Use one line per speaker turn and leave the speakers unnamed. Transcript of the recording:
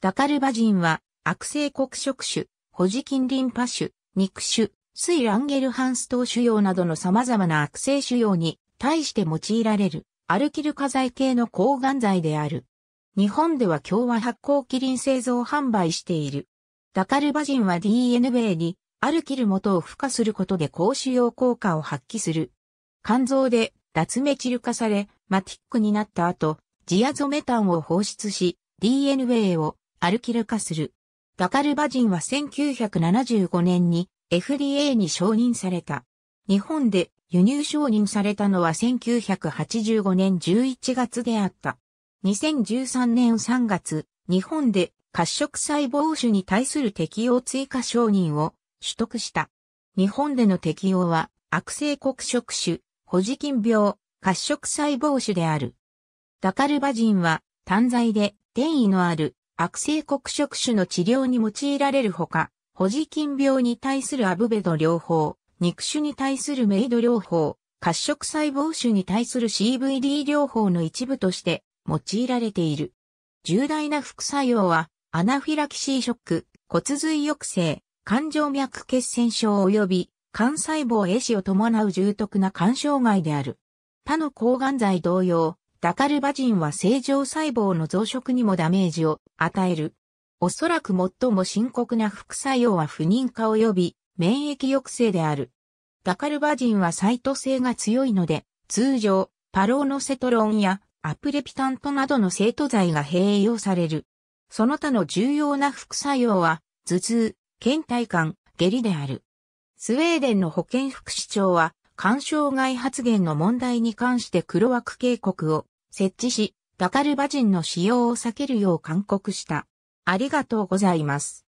ダカ
ルバ人は、悪性黒色種、ホジキンリンパ種、肉種、水ランゲルハンスト腫瘍などの様々な悪性腫瘍に対して用いられる、アルキル化剤系の抗がん剤である。日本では共和発酵キリン製造販売している。ダカルバ人は DNA に、アルキル元を付加することで高腫瘍効果を発揮する。肝臓で脱メチル化され、マティックになった後、ジアゾメタンを放出し、DNA をアルキル化する。ダカルバ人は1975年に FDA に承認された。日本で輸入承認されたのは1985年11月であった。2013年3月、日本で褐色細胞種に対する適用追加承認を取得した。日本での適用は悪性黒色種、ホジキン病、褐色細胞種である。ダカルバ人は単剤で転移のある悪性黒色種の治療に用いられるほか、保持菌病に対するアブベド療法、肉種に対するメイド療法、褐色細胞種に対する CVD 療法の一部として用いられている。重大な副作用は、アナフィラキシーショック、骨髄抑制、肝静脈血栓症及び、肝細胞壊死を伴う重篤な肝障害である。他の抗がん剤同様、ダカルバジンは正常細胞の増殖にもダメージを与える。おそらく最も深刻な副作用は不妊化及び免疫抑制である。ダカルバジンはサイト性が強いので、通常、パローノセトロンやアプレピタントなどの生徒剤が併用される。その他の重要な副作用は、頭痛、倦怠感、下痢である。スウェーデンの保健副市長は、干渉外発言の問題に関して黒枠警告を設置し、ダカルバ人の使用を避けるよう勧告した。あり
がとうございます。